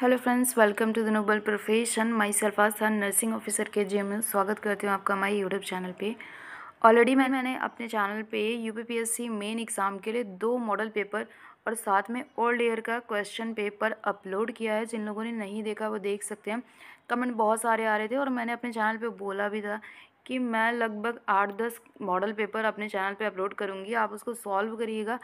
hello friends welcome to the noble profession my सल्फाज nursing officer के जी में स्वागत करती हूँ आपका माई यूट्यूब चैनल पे ऑलरेडी मैं मैंने अपने चैनल पे यूपीपीएससी मेन एग्ज़ाम के लिए दो मॉडल पेपर और साथ में ओल्ड ईयर का क्वेश्चन पेपर अपलोड किया है जिन लोगों ने नहीं देखा वो देख सकते हैं कमेंट बहुत सारे आ रहे थे और मैंने अपने चैनल पर बोला भी था कि मैं लगभग आठ दस मॉडल पेपर अपने चैनल पे अपलोड करूँगी आप उसको सॉल्व करिएगा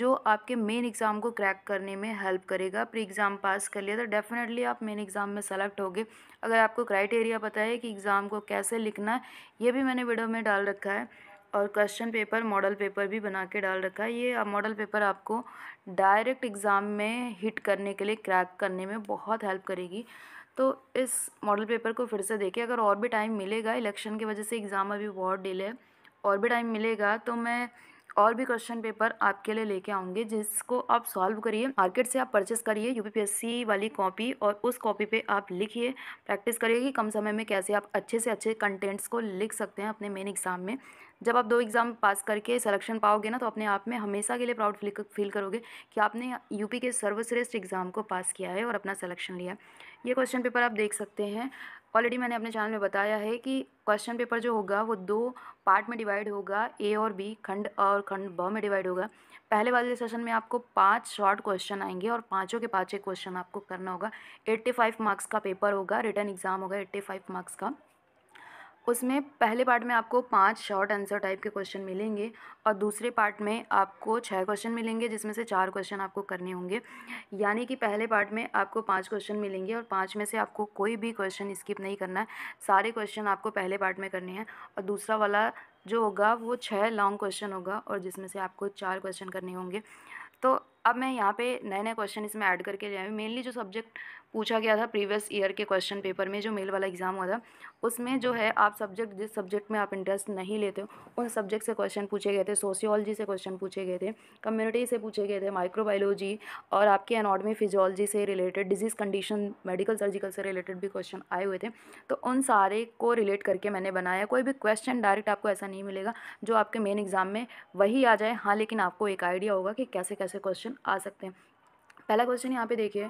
जो आपके मेन एग्ज़ाम को क्रैक करने में हेल्प करेगा प्री एग्ज़ाम पास कर लिया तो डेफिनेटली आप मेन एग्ज़ाम में सेलेक्ट होगे अगर आपको क्राइटेरिया पता है कि एग्ज़ाम को कैसे लिखना है ये भी मैंने वीडियो में डाल रखा है और क्वेश्चन पेपर मॉडल पेपर भी बना के डाल रखा है ये मॉडल पेपर आपको डायरेक्ट एग्ज़ाम में हिट करने के लिए क्रैक करने में बहुत हेल्प करेगी तो इस मॉडल पेपर को फिर से देखिए अगर और भी टाइम मिलेगा इलेक्शन की वजह से एग्ज़ाम अभी बहुत डिले है और भी टाइम मिलेगा तो मैं और भी क्वेश्चन पेपर आपके लिए लेके आऊँगी जिसको आप सॉल्व करिए मार्केट से आप परचेस करिए यूपीपीएससी वाली कॉपी और उस कॉपी पे आप लिखिए प्रैक्टिस करिए कि कम समय में कैसे आप अच्छे से अच्छे कंटेंट्स को लिख सकते हैं अपने मेन एग्ज़ाम में जब आप दो एग्ज़ाम पास करके सिलेक्शन पाओगे ना तो अपने आप में हमेशा के लिए प्राउड फील करोगे कि आपने यूपी के सर्वश्रेष्ठ एग्ज़ाम को पास किया है और अपना सलेक्शन लिया है ये क्वेश्चन पेपर आप देख सकते हैं ऑलरेडी मैंने अपने चैनल में बताया है कि क्वेश्चन पेपर जो होगा वो दो पार्ट में डिवाइड होगा ए और बी खंड और खंड ब में डिवाइड होगा पहले वाले सेशन में आपको पांच शॉर्ट क्वेश्चन आएंगे और पांचों के पाँच एक क्वेश्चन आपको करना होगा 85 मार्क्स का पेपर होगा रिटर्न एग्ज़ाम होगा 85 मार्क्स का उसमें पहले पार्ट में आपको पांच शॉर्ट आंसर टाइप के क्वेश्चन मिलेंगे और दूसरे पार्ट में आपको छह क्वेश्चन मिलेंगे जिसमें से चार क्वेश्चन आपको करने होंगे यानी कि पहले पार्ट में आपको पांच क्वेश्चन मिलेंगे और पांच में से आपको कोई भी क्वेश्चन स्किप नहीं करना है सारे क्वेश्चन आपको पहले पार्ट में करने हैं और दूसरा वाला जो होगा वो छः लॉन्ग क्वेश्चन होगा और जिसमें से आपको चार क्वेश्चन करने होंगे तो अब मैं यहाँ पे नए नए क्वेश्चन इसमें ऐड करके ले आई मेनली जो सब्जेक्ट पूछा गया था प्रीवियस ईयर के क्वेश्चन पेपर में जो मेल वाला एग्ज़ाम हुआ था उसमें जो है आप सब्जेक्ट जिस सब्जेक्ट में आप इंटरेस्ट नहीं लेते हो उन सब्जेक्ट से क्वेश्चन पूछे गए थे सोशियोलॉजी से क्वेश्चन पूछे गए थे कम्युनिटी से पूछे गए थे माइक्रोबायोलॉजी और आपके एनाडमी फिजियोलॉजी से related disease condition medical surgical से रिलेटेड भी क्वेश्चन आए हुए थे तो उन सारे को रिलेट करके मैंने बनाया कोई भी क्वेश्चन डायरेक्ट आपको ऐसा नहीं मिलेगा जो आपके मेन एग्ज़ाम में वही आ जाए हाँ लेकिन आपको एक आइडिया होगा कि कैसे कैसे क्वेश्चन आ सकते हैं पहला क्वेश्चन यहाँ पे देखिए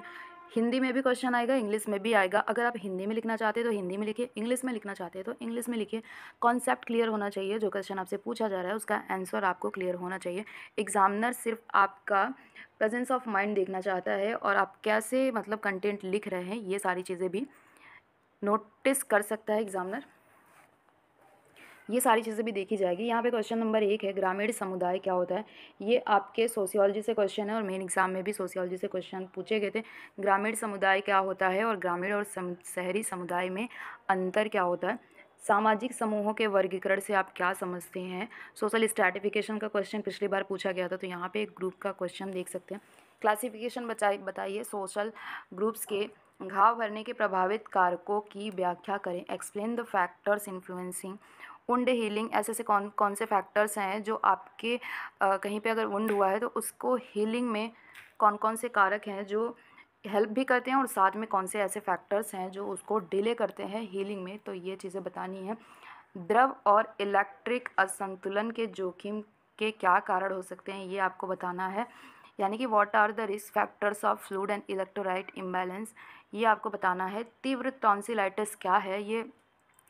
हिंदी में भी क्वेश्चन आएगा इंग्लिश में भी आएगा अगर आप हिंदी में लिखना चाहते हैं तो हिंदी में लिखिए इंग्लिश में लिखना चाहते हैं तो इंग्लिश में लिखिए कॉन्सेप्ट क्लियर होना चाहिए जो क्वेश्चन आपसे पूछा जा रहा है उसका आंसर आपको क्लियर होना चाहिए एग्जामिनर सिर्फ आपका प्रेजेंस ऑफ माइंड देखना चाहता है और आप कैसे मतलब कंटेंट लिख रहे हैं ये सारी चीज़ें भी नोटिस कर सकता है एग्जामिनर ये सारी चीज़ें भी देखी जाएगी यहाँ पे क्वेश्चन नंबर एक है ग्रामीण समुदाय क्या होता है ये आपके सोशियोलॉजी से क्वेश्चन है और मेन एग्जाम में भी सोशियोलॉजी से क्वेश्चन पूछे गए थे ग्रामीण समुदाय क्या होता है और ग्रामीण और सम, शहरी समुदाय में अंतर क्या होता है सामाजिक समूहों के वर्गीकरण से आप क्या समझते हैं सोशल स्टैटिफिकेशन का क्वेश्चन पिछली बार पूछा गया था तो यहाँ पे एक ग्रुप का क्वेश्चन देख सकते हैं क्लासिफिकेशन बचाए बताइए सोशल ग्रुप्स के घाव भरने के प्रभावित कारकों की व्याख्या करें explain the factors influencing wound healing ऐसे ऐसे कौन कौन से फैक्टर्स हैं जो आपके आ, कहीं पे अगर उंड हुआ है तो उसको हीलिंग में कौन कौन से कारक हैं जो हेल्प भी करते हैं और साथ में कौन से ऐसे फैक्टर्स हैं जो उसको डिले करते हैं हीलिंग में तो ये चीज़ें बतानी है द्रव और इलेक्ट्रिक असंतुलन के जोखिम के क्या कारण हो सकते हैं ये आपको बताना है यानी कि what are the risk factors of fluid and electrolyte imbalance ये आपको बताना है तीव्र टॉन्सिलाइटिस क्या है ये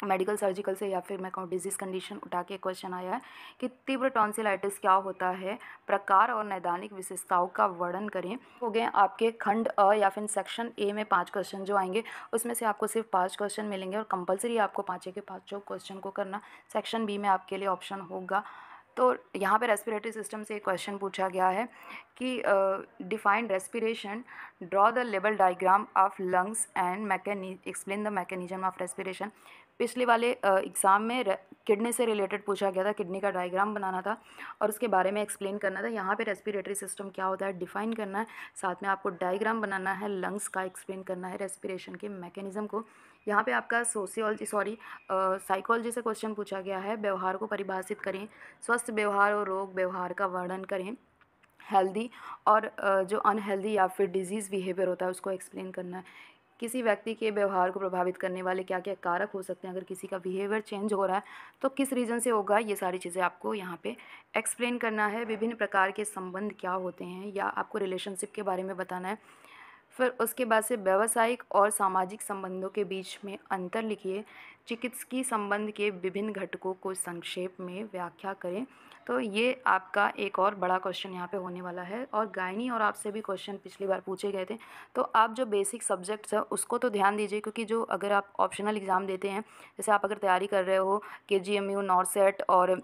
मेडिकल सर्जिकल से या फिर मैं कहूँ डिजीज़ कंडीशन उठा के क्वेश्चन आया है कि तीव्र टॉन्सिलाइटिस क्या होता है प्रकार और नैदानिक विशेषताओं का वर्णन करें हो गए आपके खंड अ या फिर सेक्शन ए में पांच क्वेश्चन जो आएंगे उसमें से आपको सिर्फ पांच क्वेश्चन मिलेंगे और कंपलसरी आपको पाँचे के पाँचों क्वेश्चन को करना सेक्शन बी में आपके लिए ऑप्शन होगा तो यहाँ पे रेस्पिरेटरी सिस्टम से एक क्वेश्चन पूछा गया है कि defined respiration draw the label diagram of lungs and mechani explain the mechanism of respiration पिछले वाले एग्ज़ाम में किडनी से रिलेटेड पूछा गया था किडनी का डायग्राम बनाना था और उसके बारे में एक्सप्लेन करना था यहाँ पे रेस्पिरेटरी सिस्टम क्या होता है डिफ़ाइन करना है साथ में आपको डायग्राम बनाना है लंग्स का एक्सप्लेन करना है रेस्पिरेशन के मैकेनिज़्म को यहाँ पे आपका सोशियोलॉजी सॉरी साइकोलॉजी से क्वेश्चन पूछा गया है व्यवहार को परिभाषित करें स्वस्थ व्यवहार और रोग व्यवहार का वर्णन करें हेल्दी और जो अनहेल्दी या फिर डिजीज़ बिहेवियर होता है उसको एक्सप्लेन करना है किसी व्यक्ति के व्यवहार को प्रभावित करने वाले क्या क्या कारक हो सकते हैं अगर किसी का बिहेवियर चेंज हो रहा है तो किस रीज़न से होगा ये सारी चीज़ें आपको यहाँ पे एक्सप्लेन करना है विभिन्न प्रकार के संबंध क्या होते हैं या आपको रिलेशनशिप के बारे में बताना है फिर उसके बाद से व्यावसायिक और सामाजिक संबंधों के बीच में अंतर लिखिए चिकित्सकीय संबंध के विभिन्न घटकों को संक्षेप में व्याख्या करें तो ये आपका एक और बड़ा क्वेश्चन यहाँ पे होने वाला है और गायनी और आपसे भी क्वेश्चन पिछली बार पूछे गए थे तो आप जो बेसिक सब्जेक्ट्स हैं उसको तो ध्यान दीजिए क्योंकि जो अगर आप ऑप्शनल एग्ज़ाम देते हैं जैसे आप अगर तैयारी कर रहे हो के जी एम यू नॉर्सेट और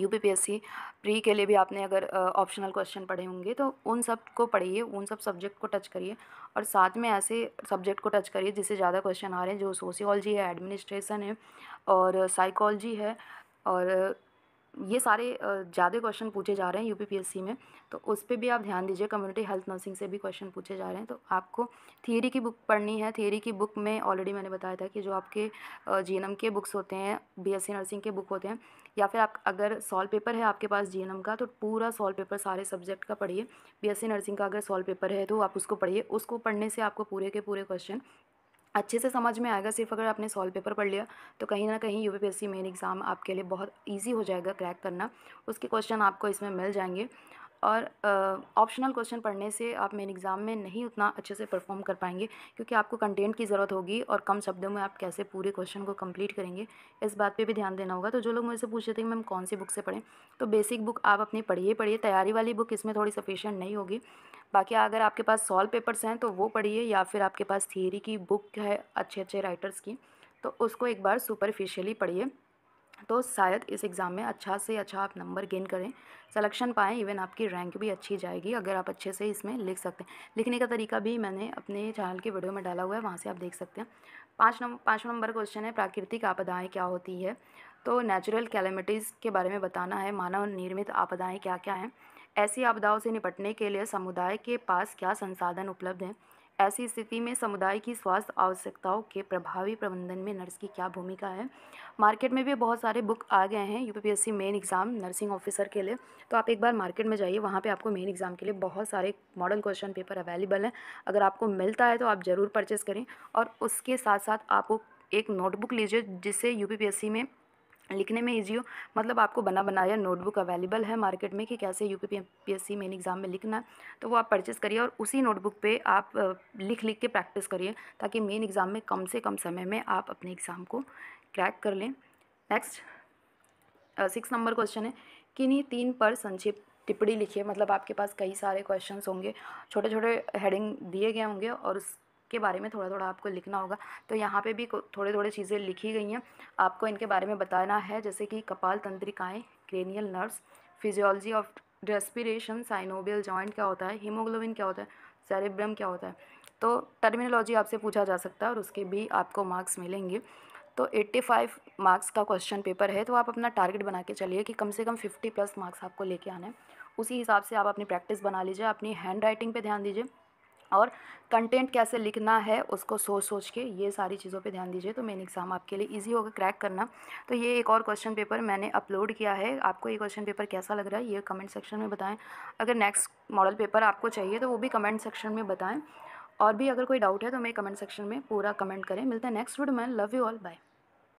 U P P S C pre के लिए भी आपने अगर ऑप्शनल क्वेश्चन पढ़े होंगे तो उन सब को पढ़िए उन सब सब्जेक्ट को टच करिए और साथ में ऐसे सब्जेक्ट को टच करिए जिससे ज़्यादा क्वेश्चन आ रहे हैं जो सोशियोलॉजी है एडमिनिस्ट्रेशन है और साइकोलॉजी है और ये सारे ज़्यादा क्वेश्चन पूछे जा रहे हैं यूपीपीएससी में तो उस पर भी आप ध्यान दीजिए कम्युनिटी हेल्थ नर्सिंग से भी क्वेश्चन पूछे जा रहे हैं तो आपको थियरी की बुक पढ़नी है थियरी की बुक में ऑलरेडी मैंने बताया था कि जो आपके जी के बुक्स होते हैं बीएससी नर्सिंग के बुक होते हैं या फिर आप अगर सॉल्व पेपर है आपके पास जी का तो पूरा सॉल्व पेपर सारे सब्जेक्ट का पढ़िए बी नर्सिंग का अगर सॉल्व पेपर है तो आप उसको पढ़िए उसको पढ़ने से आपको पूरे के पूरे क्वेश्चन अच्छे से समझ में आएगा सिर्फ अगर आपने सॉल्व पेपर पढ़ लिया तो कहीं ना कहीं यूपीपीएससी मेन एग्ज़ाम आपके लिए बहुत इजी हो जाएगा क्रैक करना उसके क्वेश्चन आपको इसमें मिल जाएंगे और ऑप्शनल क्वेश्चन पढ़ने से आप मेन एग्ज़ाम में नहीं उतना अच्छे से परफॉर्म कर पाएंगे क्योंकि आपको कंटेंट की ज़रूरत होगी और कम शब्दों में आप कैसे पूरे क्वेश्चन को कंप्लीट करेंगे इस बात पे भी ध्यान देना होगा तो जो लोग मुझसे पूछ रहे थे कि मैम कौन सी बुक से पढ़ें तो बेसिक बुक आप अपनी पढ़िए पढ़िए तैयारी वाली बुक इसमें थोड़ी सफिशेंट नहीं होगी बाकी अगर आपके पास सॉल्व पेपर्स हैं तो वो पढ़िए या फिर आपके पास थियरी की बुक है अच्छे अच्छे राइटर्स की तो उसको एक बार सुपरफिशियली पढ़िए तो शायद इस एग्ज़ाम में अच्छा से अच्छा आप नंबर गेन करें सलेक्शन पाएँ इवन आपकी रैंक भी अच्छी जाएगी अगर आप अच्छे से इसमें लिख सकते हैं लिखने का तरीका भी मैंने अपने चैनल के वीडियो में डाला हुआ है वहाँ से आप देख सकते हैं पाँच नंबर पाँच नंबर क्वेश्चन है प्राकृतिक आपदाएँ क्या होती है तो नेचुरल कैलमिटीज़ के बारे में बताना है मानव निर्मित आपदाएँ क्या क्या हैं ऐसी आपदाओं से निपटने के लिए समुदाय के पास क्या संसाधन उपलब्ध हैं ऐसी स्थिति में समुदाय की स्वास्थ्य आवश्यकताओं के प्रभावी प्रबंधन में नर्स की क्या भूमिका है मार्केट में भी बहुत सारे बुक आ गए हैं UPPSC main exam nursing officer के लिए तो आप एक बार मार्केट में जाइए वहाँ पे आपको मेन एग्ज़ाम के लिए बहुत सारे मॉडल क्वेश्चन पेपर अवेलेबल हैं अगर आपको मिलता है तो आप ज़रूर परचेज़ करें और उसके साथ साथ आपको एक नोटबुक लीजिए जिससे यू में लिखने में ईजी हो मतलब आपको बना बनाया नोटबुक अवेलेबल है मार्केट में कि कैसे U P P S C main exam में लिखना तो वो आप परचेज़ करिए और उसी नोटबुक पे आप लिख लिख के प्रैक्टिस करिए ताकि मेन एग्ज़ाम में कम से कम समय में आप अपने एग्ज़ाम को क्रैक कर लें नेक्स्ट सिक्स नंबर क्वेश्चन है किन्हीं तीन पर संक्षिप्त टिप्पणी लिखिए मतलब आपके पास कई सारे क्वेश्चंस होंगे छोटे छोटे हेडिंग दिए गए होंगे और उस के बारे में थोड़ा थोड़ा आपको लिखना होगा तो यहाँ पे भी थोड़े थोड़े चीज़ें लिखी गई हैं आपको इनके बारे में बताना है जैसे कि कपाल तंत्रिकाएँ cranial nerves physiology of respiration synovial joint क्या होता है हीमोग्लोबिन क्या होता है सेरेब्रम क्या होता है तो टर्मिनोलॉजी आपसे पूछा जा सकता है और उसके भी आपको मार्क्स मिलेंगे तो 85 मार्क्स का क्वेश्चन पेपर है तो आप अपना टारगेट बना के चलिए कि कम से कम 50 प्लस मार्क्स आपको लेके आना है उसी हिसाब से आप अपनी प्रैक्टिस बना लीजिए अपनी हैंड राइटिंग पर ध्यान दीजिए और कंटेंट कैसे लिखना है उसको सोच सोच के ये सारी चीज़ों पे ध्यान दीजिए तो मेन एग्ज़ाम आपके लिए इजी होगा क्रैक करना तो ये एक और क्वेश्चन पेपर मैंने अपलोड किया है आपको ये क्वेश्चन पेपर कैसा लग रहा है ये कमेंट सेक्शन में बताएं अगर नेक्स्ट मॉडल पेपर आपको चाहिए तो वो भी कमेंट सेक्शन में बताएं और भी अगर कोई डाउट है तो मेरे कमेंट सेक्शन में पूरा कमेंट करें मिलते हैं नेक्स्ट वीडियो में लव यू ऑल बाय